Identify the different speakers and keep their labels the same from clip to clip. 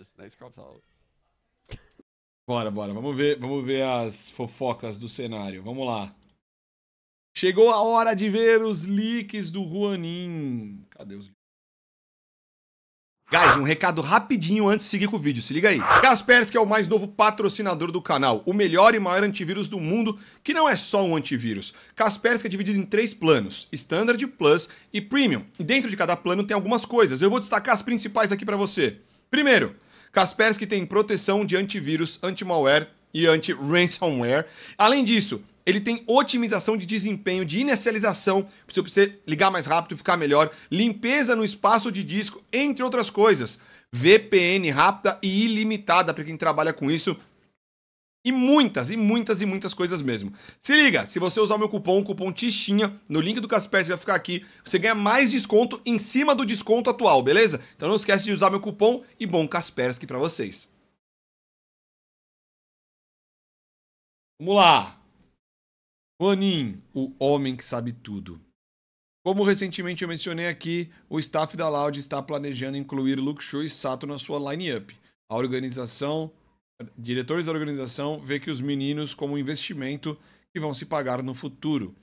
Speaker 1: Just assim, nice Bora, bora. Vamos ver, vamos ver as fofocas do cenário. Vamos lá. Chegou a hora de ver os leaks do Juanin. Cadê os Guys, um recado rapidinho antes de seguir com o vídeo, se liga aí. Kaspersky é o mais novo patrocinador do canal, o melhor e maior antivírus do mundo, que não é só um antivírus. Kaspersky é dividido em três planos, Standard, Plus e Premium. E dentro de cada plano tem algumas coisas, eu vou destacar as principais aqui para você. Primeiro, Kaspersky tem proteção de antivírus, anti-malware e anti-ransomware. Além disso, ele tem otimização de desempenho, de inicialização, para você ligar mais rápido, e ficar melhor, limpeza no espaço de disco, entre outras coisas. VPN rápida e ilimitada para quem trabalha com isso. E muitas, e muitas, e muitas coisas mesmo. Se liga, se você usar o meu cupom, o cupom TIXINHA, no link do Casper, vai ficar aqui, você ganha mais desconto em cima do desconto atual, beleza? Então não esquece de usar meu cupom e bom Kaspersky para vocês. Vamos lá. Juanin, o homem que sabe tudo. Como recentemente eu mencionei aqui, o staff da Loud está planejando incluir Luke e Sato na sua lineup. A organização diretores da organização vê que os meninos como investimento que vão se pagar no futuro.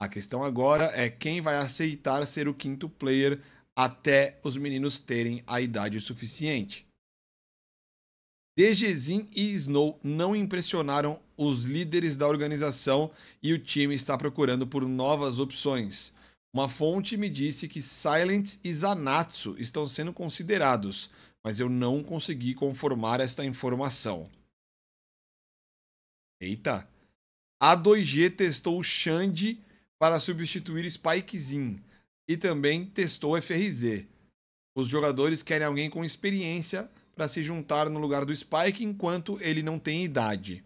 Speaker 1: A questão agora é quem vai aceitar ser o quinto player até os meninos terem a idade suficiente. Degezin e Snow não impressionaram os líderes da organização e o time está procurando por novas opções. Uma fonte me disse que Silent e Zanatsu estão sendo considerados, mas eu não consegui conformar esta informação. Eita! A2G testou Xande para substituir Spikezin e também testou FRZ. Os jogadores querem alguém com experiência para se juntar no lugar do Spike enquanto ele não tem idade.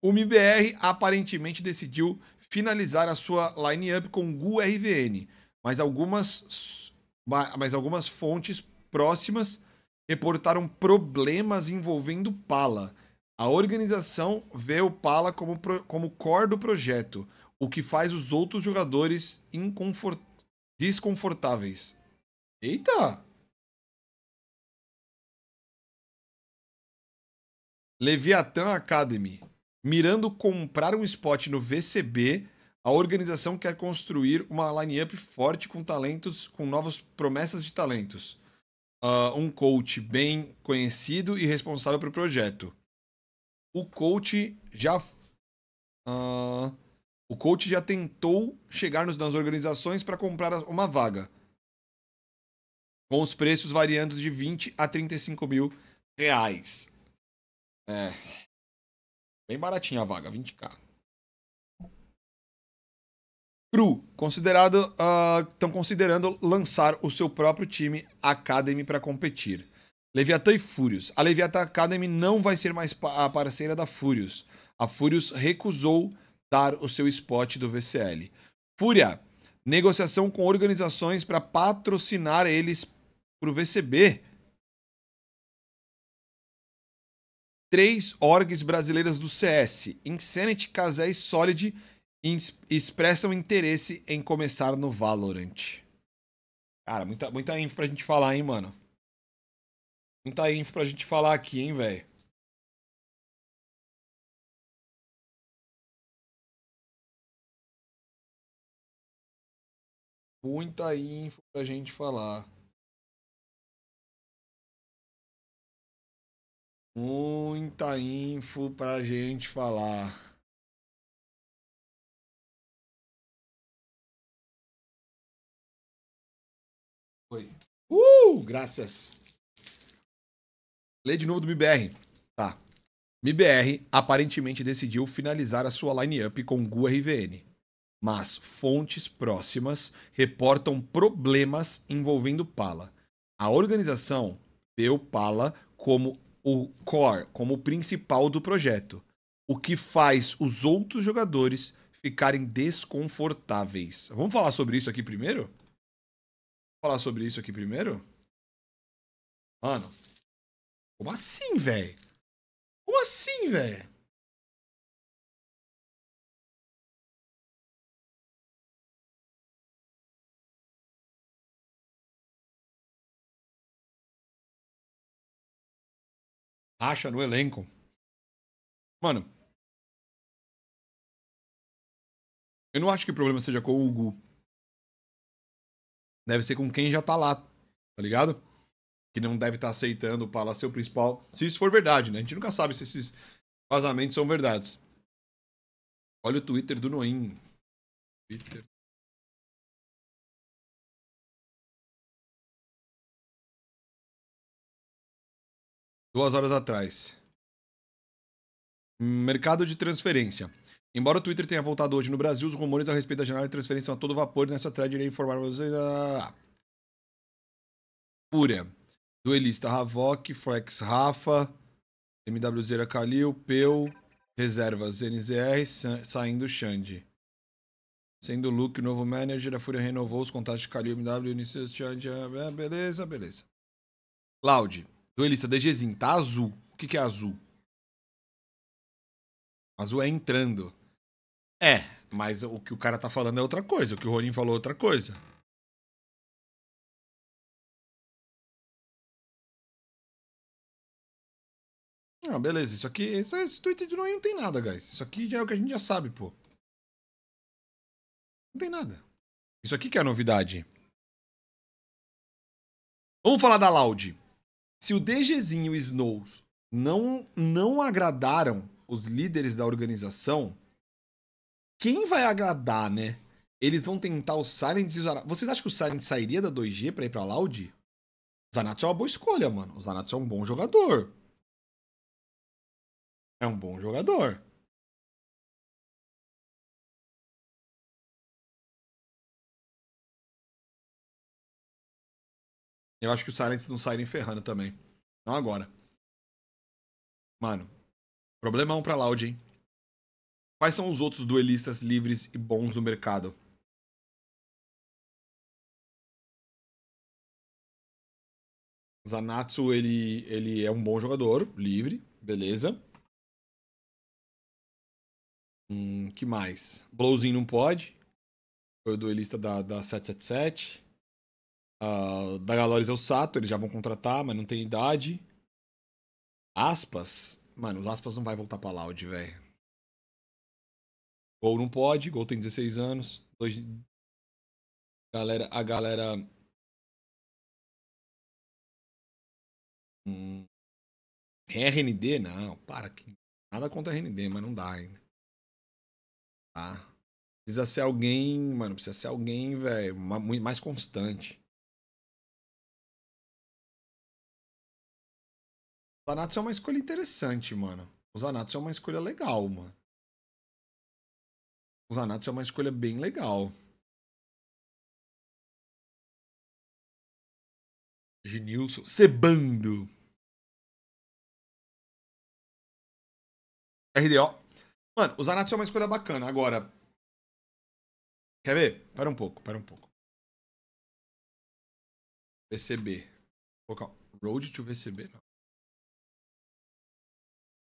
Speaker 1: O MBR aparentemente decidiu finalizar a sua lineup com GURVN, mas algumas, mas algumas fontes próximas reportaram problemas envolvendo Pala. A organização vê o Pala como, como core do projeto, o que faz os outros jogadores desconfortáveis. Eita! Leviathan Academy. Mirando comprar um spot no VCB, a organização quer construir uma lineup forte com talentos, com novas promessas de talentos uh, um coach bem conhecido e responsável pelo projeto. O coach já. Uh, o coach já tentou chegar nos, nas organizações para comprar uma vaga. Com os preços variando de 20 a 35 mil reais. É. Bem baratinha a vaga, 20k. Cru, considerado, estão ah, uh, considerando lançar o seu próprio time Academy para competir. Leviatã e Furious. A Leviatã Academy não vai ser mais a parceira da Furious. A Furious recusou dar o seu spot do VCL. Fúria, negociação com organizações para patrocinar eles para o VCB. Três orgs brasileiras do CS, Insanity, Kazé e Solid, expressam interesse em começar no Valorant. Cara, muita, muita info pra gente falar, hein, mano. Muita info
Speaker 2: pra gente falar aqui, hein, velho. Muita info pra gente falar. Muita info pra gente falar.
Speaker 1: Foi. Uh, graças. Lê de novo do MBR. Tá. MBR aparentemente decidiu finalizar a sua line-up com RVN. mas fontes próximas reportam problemas envolvendo Pala. A organização deu Pala como o core, como o principal do projeto, o que faz os outros jogadores ficarem desconfortáveis. Vamos falar sobre isso aqui primeiro? falar sobre isso aqui primeiro? Mano.
Speaker 2: Como assim, velho? Como assim, velho? acha no elenco. Mano. Eu não acho que o problema seja com o Hugo
Speaker 1: deve ser com quem já tá lá, tá ligado? Que não deve estar tá aceitando o palácio principal. Se isso for verdade, né? A gente nunca sabe se esses vazamentos são verdades.
Speaker 2: Olha o Twitter do Noim. Twitter.
Speaker 1: Duas horas atrás. Mercado de transferência. Embora o Twitter tenha voltado hoje no Brasil, os rumores a respeito da janela de transferência são a todo vapor. Nessa thread irei informar vocês. Fúria Pura. Duelista Havok, Flex Rafa, MW Kalil, Peu, Reservas NZR, saindo Xande. Sendo Luke o novo manager, a Fúria renovou os contatos de Kalil, MW, Inicius, Xande. Ah, ah, beleza, beleza. Loud. Duelista DGzinho, tá azul. O que, que é azul? Azul é entrando. É, mas o que o cara tá falando é outra coisa, o que o Rolim falou é outra coisa.
Speaker 2: Ah, beleza, isso aqui, isso, esse Twitter de Ronin não tem nada, guys. Isso aqui já é o que a gente já sabe, pô. Não tem nada. Isso aqui que é a novidade.
Speaker 1: Vamos falar da Loud. Se o DGzinho e o Snows não, não agradaram os líderes da organização, quem vai agradar, né? Eles vão tentar o Silent e o Zanatsu. Vocês acham que o Silent sairia da 2G pra ir pra Loud? O Zanatsu é uma boa escolha, mano. O Zanatsu é um bom
Speaker 2: jogador. É um bom jogador. Eu acho que o Silence não saírem ferrando também. Não agora. Mano, problemão pra Loud, hein? Quais são os outros duelistas livres e bons no mercado? Zanatsu, ele, ele é
Speaker 1: um bom jogador, livre, beleza. Hum, que mais? Blowzinho não pode. Foi o duelista da, da 777. Uh, ah, da Galores é o Sato, eles já vão contratar, mas não tem idade. Aspas. Mano, aspas não vai voltar pra Loud, velho.
Speaker 2: Gol não pode, Gol tem 16 anos. Dois... Galera, a galera. Hum...
Speaker 1: RND? Não, para que. Nada contra RND, mas não dá ainda. Tá? Precisa ser alguém, mano, precisa ser alguém, velho, mais
Speaker 2: constante. Os Anatos é uma escolha interessante, mano. Os Anatos é uma escolha legal, mano. O Zanatos é uma escolha bem legal. Genilson. Sebando. RDO. Mano, o Zanatos é uma escolha bacana. Agora. Quer ver? Pera um pouco, pera um pouco. VCB. colocar Road to VCB. Não.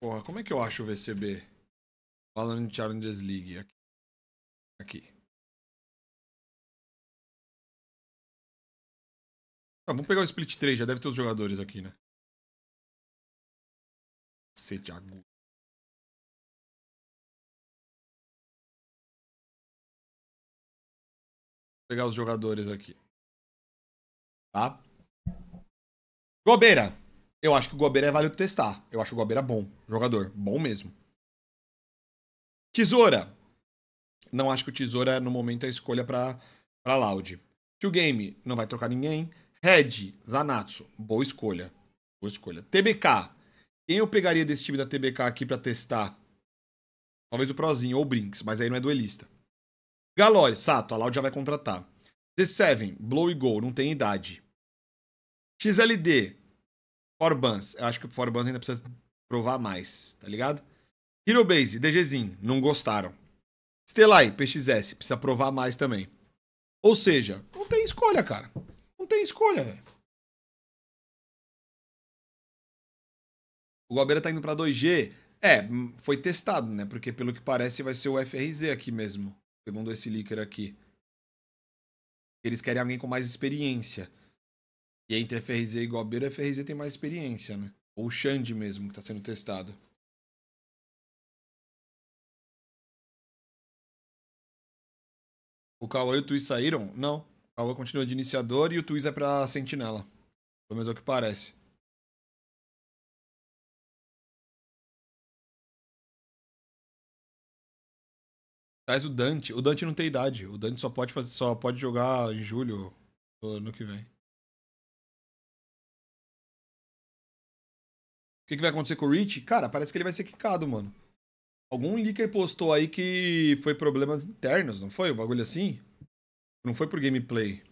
Speaker 2: Porra, como é que eu acho o VCB? Falando em Challengers League. Aqui. Aqui. Ah, vamos pegar o split 3, já deve ter os jogadores aqui, né? Sete agudo. Vou pegar os jogadores aqui. Tá? Gobeira. Eu acho que o Gobeira
Speaker 1: é válido testar. Eu acho o Gobeira bom. Jogador. Bom mesmo. Tesoura. Não acho que o Tesoura, é, no momento, é a escolha para Loud. Tio Game, não vai trocar ninguém. Red, Zanatsu, boa escolha. Boa escolha. TBK, quem eu pegaria desse time da TBK aqui para testar? Talvez o Prozinho ou o Brinks, mas aí não é duelista. Galore, Sato, a Loud já vai contratar. D7, Blow e Go, não tem idade. XLD, Forbans. Eu acho que o Forbans ainda precisa provar mais, tá ligado? Hero Base, DGzinho, não gostaram. Stelai, PXS, precisa provar mais também. Ou seja,
Speaker 2: não tem escolha, cara. Não tem escolha, velho.
Speaker 1: O Gobeira tá indo pra 2G. É, foi testado, né? Porque pelo que parece vai ser o FRZ aqui mesmo. Segundo esse leaker aqui. Eles querem alguém com mais experiência. E entre FRZ e Guabeira, FRZ tem mais experiência, né? Ou o Xande mesmo, que tá sendo testado.
Speaker 2: O Cauã e o Twiz saíram? Não. O Cauã continua de iniciador e o Twiz é pra sentinela. Pelo menos é o que parece. Traz o Dante. O Dante não tem idade. O Dante só pode fazer, só pode jogar em julho do ano que vem.
Speaker 1: O que, que vai acontecer com o Rich? Cara, parece que ele vai ser quicado, mano. Algum leaker postou aí que foi problemas internos, não foi? Um bagulho assim? Não foi por gameplay.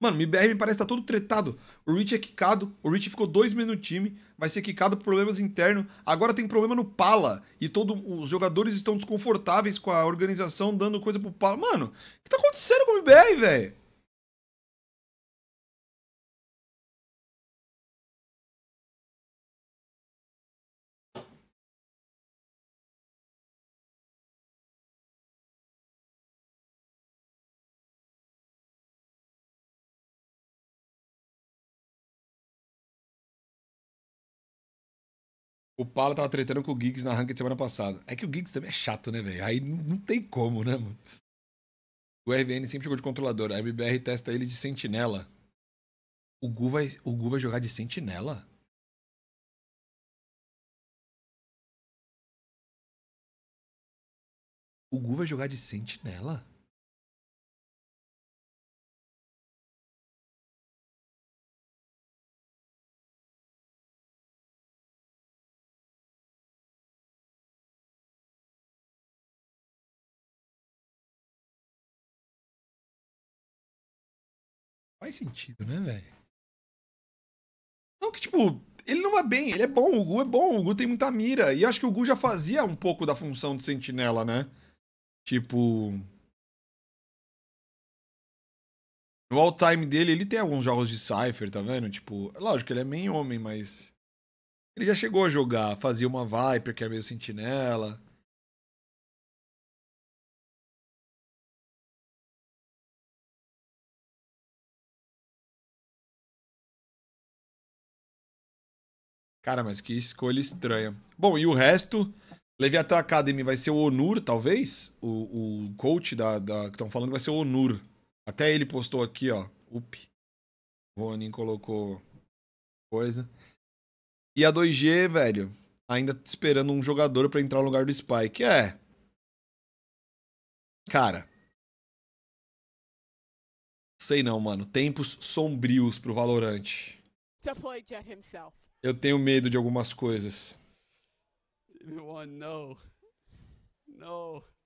Speaker 1: Mano, o MBR me parece que tá todo tretado. O Rich é quicado, o Rich ficou dois meses no time, vai ser quicado por problemas internos. Agora tem problema no Pala. E todos os jogadores estão desconfortáveis com a organização dando coisa pro Pala. Mano, o que tá acontecendo com o MBR, velho? O Paulo tava tretando com o Giggs na ranking semana passada. É que o Giggs também é chato, né, velho? Aí não, não, tem como, né, mano? O RVN sempre jogou de controlador. A MBR testa ele de sentinela. O Gu vai, o Gu vai jogar de sentinela?
Speaker 2: O Gu vai jogar de sentinela?
Speaker 1: faz sentido, né, velho? Não que, tipo, ele não vai é bem, ele é bom, o Gu é bom, o Gu tem muita mira. E acho que o Gu já fazia um pouco da função de sentinela, né? Tipo. No all time dele, ele tem alguns jogos de Cypher, tá vendo? Tipo, lógico, ele é meio homem, mas. Ele já chegou a jogar, fazia uma Viper, que é meio sentinela. Cara, mas que escolha estranha. Bom, e o resto? Leviathan Academy vai ser o Onur, talvez? O, o coach da, da que estão falando vai ser o Onur. Até ele postou aqui, ó. Up. Ronin colocou coisa. E a 2G, velho, ainda esperando um jogador para entrar no lugar do Spike. É. Cara. Sei não, mano. Tempos sombrios pro Valorante. Deploy Jet himself. Eu tenho medo de algumas coisas. Everyone, no.
Speaker 2: No.